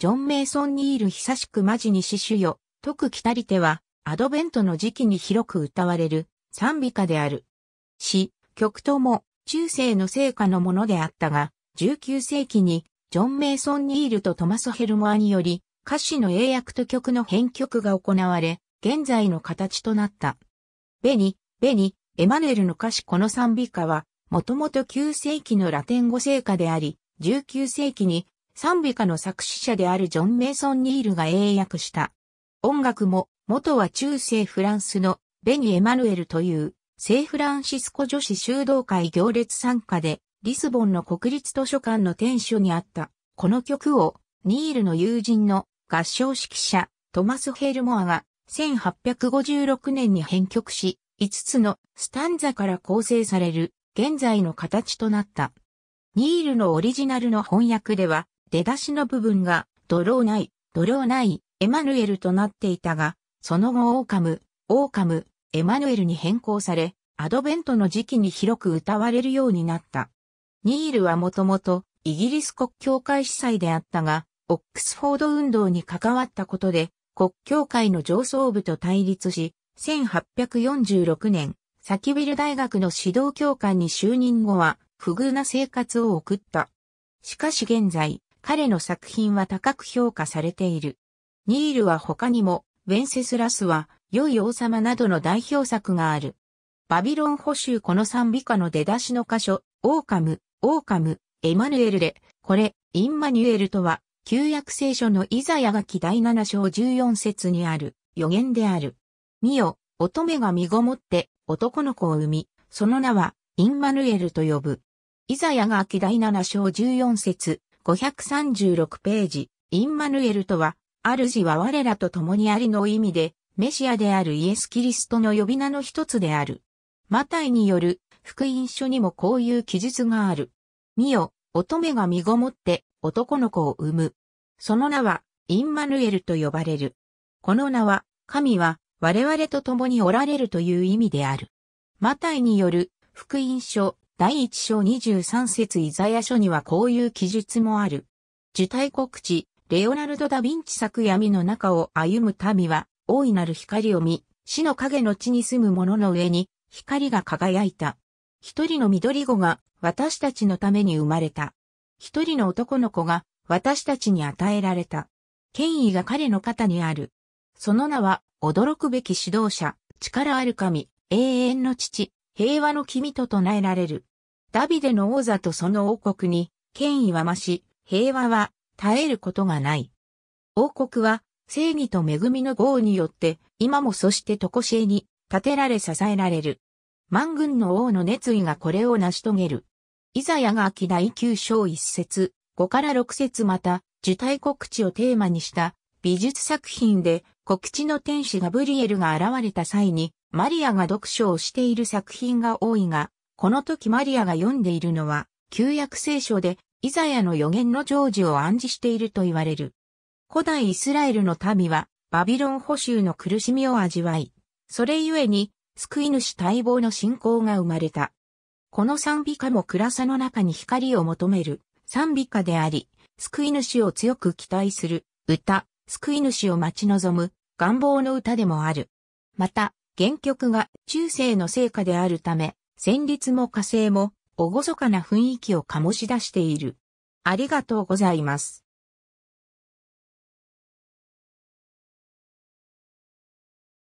ジョン・メイソン・ニール久しくマジに死守よ、特来たりては、アドベントの時期に広く歌われる、賛美歌である。詩、曲とも、中世の成果のものであったが、19世紀に、ジョン・メイソン・ニールとトマス・ヘルモアにより、歌詞の英訳と曲の編曲が行われ、現在の形となった。ベニ、ベニ、エマヌエルの歌詞この賛美歌は、もともと9世紀のラテン語聖歌であり、19世紀に賛美歌の作詞者であるジョン・メイソン・ニールが英訳した。音楽も、元は中世フランスのベニ・エマヌエルという、聖フランシスコ女子修道会行列参加で、リスボンの国立図書館の店主にあった、この曲を、ニールの友人の合唱指揮者、トマス・ヘルモアが、1856年に編曲し、5つのスタンザから構成される、現在の形となった。ニールのオリジナルの翻訳では、出だしの部分が、ドローナイ、ドローナイ、エマヌエルとなっていたが、その後オーカム、オーカム、エマヌエルに変更され、アドベントの時期に広く歌われるようになった。ニールはもともとイギリス国教会司祭であったが、オックスフォード運動に関わったことで、国教会の上層部と対立し、1846年、サキビル大学の指導教官に就任後は、不遇な生活を送った。しかし現在、彼の作品は高く評価されている。ニールは他にも、ウェンセスラスは、良い王様などの代表作がある。バビロン補修この賛美歌の出だしの箇所、オーカム、オーカム、エマヌエルで、これ、インマニュエルとは、旧約聖書のイザヤ書き第7章14節にある、予言である。見よ、乙女が身ごもって、男の子を産み、その名は、インマヌエルと呼ぶ。イザヤ書き第7章14節536ページ、インマヌエルとは、主は我らと共にありの意味で、メシアであるイエス・キリストの呼び名の一つである。マタイによる福音書にもこういう記述がある。見よ、乙女が身ごもって男の子を産む。その名はインマヌエルと呼ばれる。この名は、神は我々と共におられるという意味である。マタイによる福音書第一章23節イザヤ書にはこういう記述もある。受胎告知、レオナルド・ダ・ヴィンチ作闇の中を歩む民は、大いなる光を見、死の影の地に住む者の上に、光が輝いた。一人の緑子が、私たちのために生まれた。一人の男の子が、私たちに与えられた。権威が彼の肩にある。その名は、驚くべき指導者、力ある神、永遠の父、平和の君と唱えられる。ダビデの王座とその王国に、権威は増し、平和は絶えることがない。王国は正義と恵みの豪によって、今もそしてとこしえに建てられ支えられる。万軍の王の熱意がこれを成し遂げる。イザヤが秋第九章一節、五から六節また、受胎告知をテーマにした美術作品で告知の天使ガブリエルが現れた際に、マリアが読書をしている作品が多いが、この時マリアが読んでいるのは、旧約聖書で、イザヤの予言の成就を暗示していると言われる。古代イスラエルの民は、バビロン捕囚の苦しみを味わい、それゆえに、救い主待望の信仰が生まれた。この賛美歌も暗さの中に光を求める賛美歌であり、救い主を強く期待する歌、救い主を待ち望む願望の歌でもある。また、原曲が中世の聖歌であるため、旋律も火星も、厳かな雰囲気を醸し出している。ありがとうございます。